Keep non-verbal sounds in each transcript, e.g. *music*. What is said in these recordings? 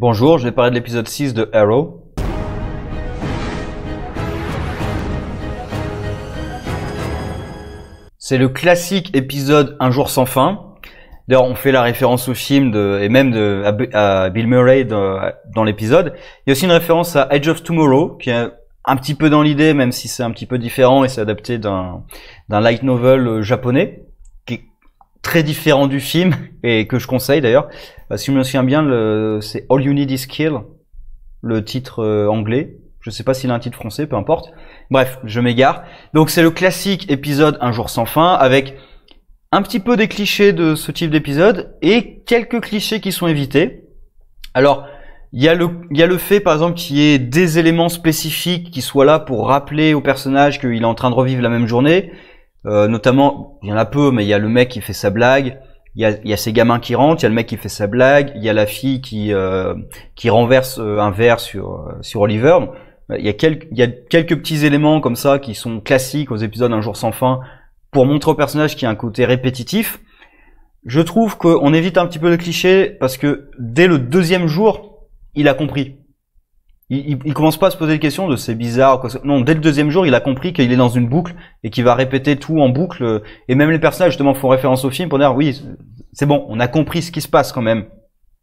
Bonjour, je vais parler de l'épisode 6 de Arrow. C'est le classique épisode Un jour sans fin. D'ailleurs, on fait la référence au film de, et même de, à, Bill Murray dans l'épisode. Il y a aussi une référence à Edge of Tomorrow, qui est un petit peu dans l'idée, même si c'est un petit peu différent et c'est adapté d'un light novel euh, japonais très différent du film et que je conseille d'ailleurs. Euh, si je me souviens bien, c'est All You Need Is Kill, le titre euh, anglais. Je sais pas s'il a un titre français, peu importe. Bref, je m'égare. Donc c'est le classique épisode Un jour sans fin avec un petit peu des clichés de ce type d'épisode et quelques clichés qui sont évités. Alors, il y, le, il y a le fait, par exemple, qu'il y ait des éléments spécifiques qui soient là pour rappeler au personnage qu'il est en train de revivre la même journée. Euh, notamment, il y en a peu, mais il y a le mec qui fait sa blague, il y a, y ces gamins qui rentrent, il y a le mec qui fait sa blague, il y a la fille qui, euh, qui renverse euh, un verre sur, sur Oliver. Il y, a quelques, il y a quelques petits éléments comme ça qui sont classiques aux épisodes Un jour sans fin pour montrer au personnage qui a un côté répétitif. Je trouve qu'on évite un petit peu le cliché parce que dès le deuxième jour, il a compris il, il, commence pas à se poser des questions de c'est bizarre. Quoi. Non, dès le deuxième jour, il a compris qu'il est dans une boucle et qu'il va répéter tout en boucle. Euh, et même les personnages justement font référence au film pour dire oui, c'est bon, on a compris ce qui se passe quand même.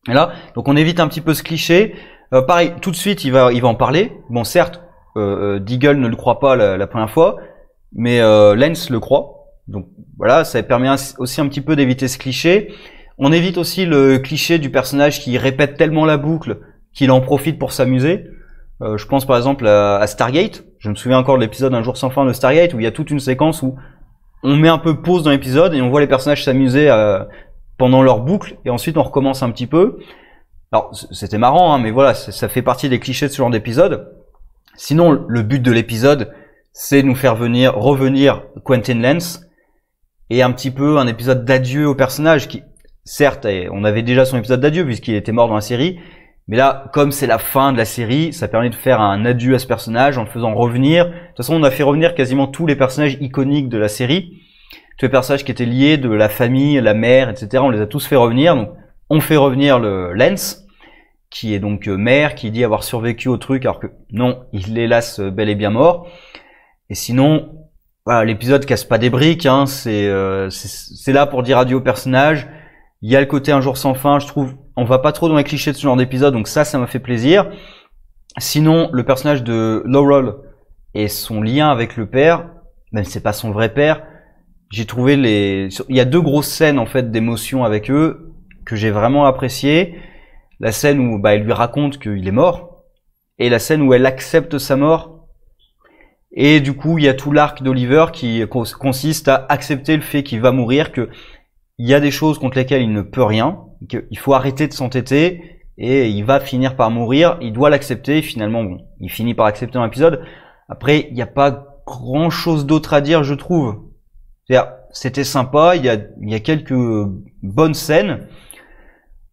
Et là, donc on évite un petit peu ce cliché. Euh, pareil, tout de suite, il va, il va en parler. Bon, certes, euh, euh Deagle ne le croit pas la, la première fois, mais euh, Lens le croit. Donc voilà, ça permet aussi un petit peu d'éviter ce cliché. On évite aussi le cliché du personnage qui répète tellement la boucle qu'il en profite pour s'amuser. Euh, je pense par exemple à, Stargate. Je me souviens encore de l'épisode Un jour sans fin de Stargate où il y a toute une séquence où on met un peu pause dans l'épisode et on voit les personnages s'amuser euh, pendant leur boucle et ensuite on recommence un petit peu. Alors c'était marrant, hein, mais voilà, ça fait partie des clichés de ce genre d'épisode. Sinon, le but de l'épisode, c'est nous faire venir, revenir Quentin Lance et un petit peu un épisode d'adieu au personnage qui, certes, on avait déjà son épisode d'adieu puisqu'il était mort dans la série, mais là, comme c'est la fin de la série, ça permet de faire un adieu à ce personnage en le faisant revenir. De toute façon, on a fait revenir quasiment tous les personnages iconiques de la série. Tous les personnages qui étaient liés de la famille, la mère, etc. On les a tous fait revenir. Donc, on fait revenir le Lens, qui est donc euh, mère, qui dit avoir survécu au truc, alors que non, il est hélas euh, bel et bien mort. Et sinon, voilà, l'épisode casse pas des briques. Hein, c'est euh, là pour dire adieu au personnage il y a le côté un jour sans fin, je trouve. On va pas trop dans les clichés de ce genre d'épisode, donc ça, ça m'a fait plaisir. Sinon, le personnage de Laurel et son lien avec le père, même si c'est pas son vrai père, j'ai trouvé les. Il y a deux grosses scènes en fait d'émotion avec eux que j'ai vraiment appréciées. La scène où bah, elle lui raconte qu'il est mort et la scène où elle accepte sa mort. Et du coup, il y a tout l'arc d'Oliver qui consiste à accepter le fait qu'il va mourir, que il y a des choses contre lesquelles il ne peut rien, qu'il faut arrêter de s'entêter et il va finir par mourir. Il doit l'accepter. Finalement, il finit par accepter l'épisode. Après, il n'y a pas grand chose d'autre à dire, je trouve. C'était sympa. Il y, a, il y a quelques bonnes scènes.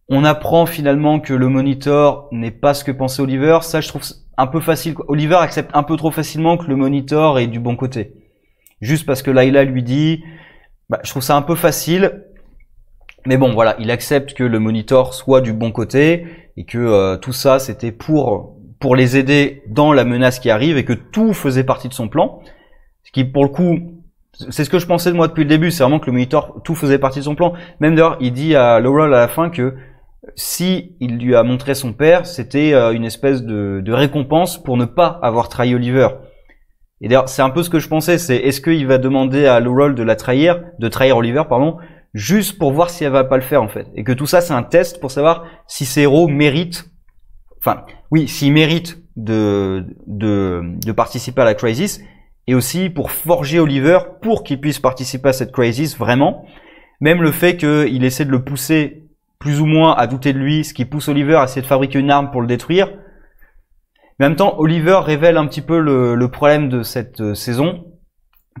On apprend finalement que le monitor n'est pas ce que pensait Oliver. Ça, je trouve un peu facile. Oliver accepte un peu trop facilement que le monitor est du bon côté. Juste parce que Laila lui dit, bah, je trouve ça un peu facile mais bon, voilà, il accepte que le monitor soit du bon côté et que euh, tout ça, c'était pour pour les aider dans la menace qui arrive et que tout faisait partie de son plan. Ce qui, pour le coup, c'est ce que je pensais de moi depuis le début, c'est vraiment que le monitor, tout faisait partie de son plan. Même d'ailleurs, il dit à Laurel à la fin que si il lui a montré son père, c'était euh, une espèce de, de, récompense pour ne pas avoir trahi Oliver. Et d'ailleurs, c'est un peu ce que je pensais, c'est est-ce qu'il va demander à Laurel de la trahir, de trahir Oliver, pardon, juste pour voir si elle va pas le faire en fait. Et que tout ça c'est un test pour savoir si ces héros méritent, enfin oui, s'ils méritent de, de, participer à la crisis, et aussi pour forger Oliver pour qu'il puisse participer à cette crisis vraiment. Même le fait qu'il essaie de le pousser plus ou moins à douter de lui, ce qui pousse Oliver à essayer de fabriquer une arme pour le détruire. Mais en même temps, Oliver révèle un petit peu le, le problème de cette euh, saison,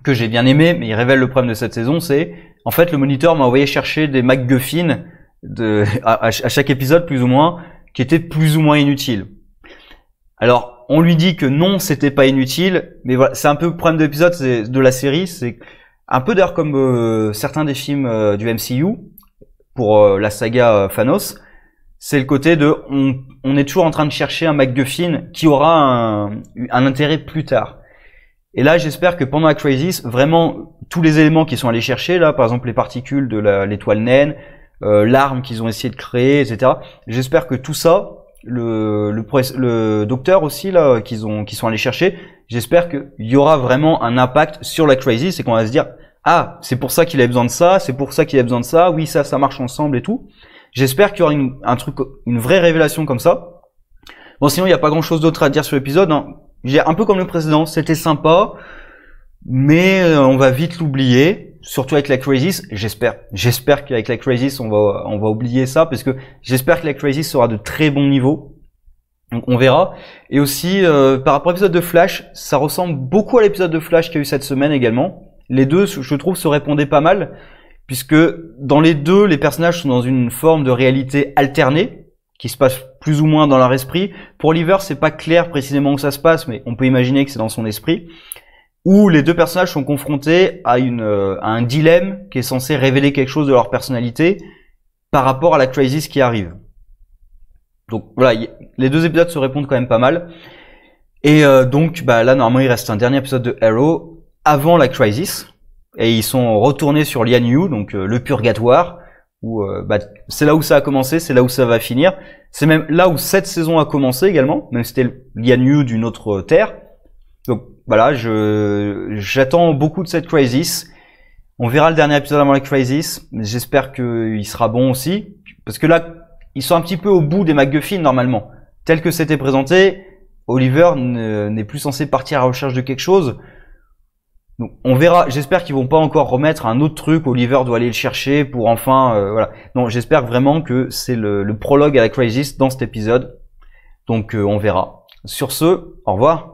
que j'ai bien aimé, mais il révèle le problème de cette saison, c'est en fait, le moniteur m'a envoyé chercher des MacGuffin de, *laughs* à, chaque épisode plus ou moins, qui étaient plus ou moins inutiles. Alors, on lui dit que non, c'était pas inutile, mais voilà, c'est un peu le problème de l'épisode, de la série, c'est un peu d'ailleurs comme euh, certains des films euh, du MCU pour euh, la saga Thanos, c'est le côté de on, est toujours en train de chercher un MacGuffin qui aura un intérêt plus tard. Et là, j'espère que pendant la crisis, vraiment, tous les éléments qu'ils sont allés chercher, là, par exemple les particules de l'étoile naine, euh, l'arme qu'ils ont essayé de créer, etc. J'espère que tout ça, le, le, le docteur aussi, là, qu'ils ont, qu'ils sont allés chercher, j'espère qu'il y aura vraiment un impact sur la crisis et qu'on va se dire, ah, c'est pour ça qu'il a besoin de ça, c'est pour ça qu'il a besoin de ça, oui, ça, ça marche ensemble et tout. J'espère qu'il y aura une, un truc, une vraie révélation comme ça. Bon, sinon, il n'y a pas grand chose d'autre à dire sur l'épisode. Hein un peu comme le précédent, c'était sympa, mais euh, on va vite l'oublier. Surtout avec la Crisis, j'espère. J'espère qu'avec la Crisis, on va, on va oublier ça, parce que j'espère que la Crisis sera de très bon niveau. Donc on verra. Et aussi, euh, par rapport à l'épisode de Flash, ça ressemble beaucoup à l'épisode de Flash qu'il y a eu cette semaine également. Les deux, je trouve, se répondaient pas mal, puisque dans les deux, les personnages sont dans une forme de réalité alternée, qui se passe plus ou moins dans leur esprit. Pour Liver, c'est pas clair précisément où ça se passe, mais on peut imaginer que c'est dans son esprit. Où les deux personnages sont confrontés à, une, euh, un dilemme qui est censé révéler quelque chose de leur personnalité par rapport à la crisis qui arrive. Donc voilà, les deux épisodes se répondent quand même pas mal. Et euh, donc bah, là, normalement, il reste un dernier épisode de Arrow avant la crisis. Et ils sont retournés sur Lian Yu, donc euh, le purgatoire, euh, bah, c'est là où ça a commencé, c'est là où ça va finir. C'est même là où cette saison a commencé également, même si c'était Lian new d'une autre euh, terre. Donc voilà, je j'attends beaucoup de cette Crisis. On verra le dernier épisode avant la Crisis. J'espère qu'il sera bon aussi, parce que là, ils sont un petit peu au bout des MacGuffin normalement. Tel que c'était présenté, Oliver n'est plus censé partir à la recherche de quelque chose. Donc on verra. J'espère qu'ils vont pas encore remettre un autre truc. Oliver doit aller le chercher pour enfin euh, voilà. Non, j'espère vraiment que c'est le, prologue à la Crisis dans cet épisode. Donc euh, on verra. Sur ce, au revoir.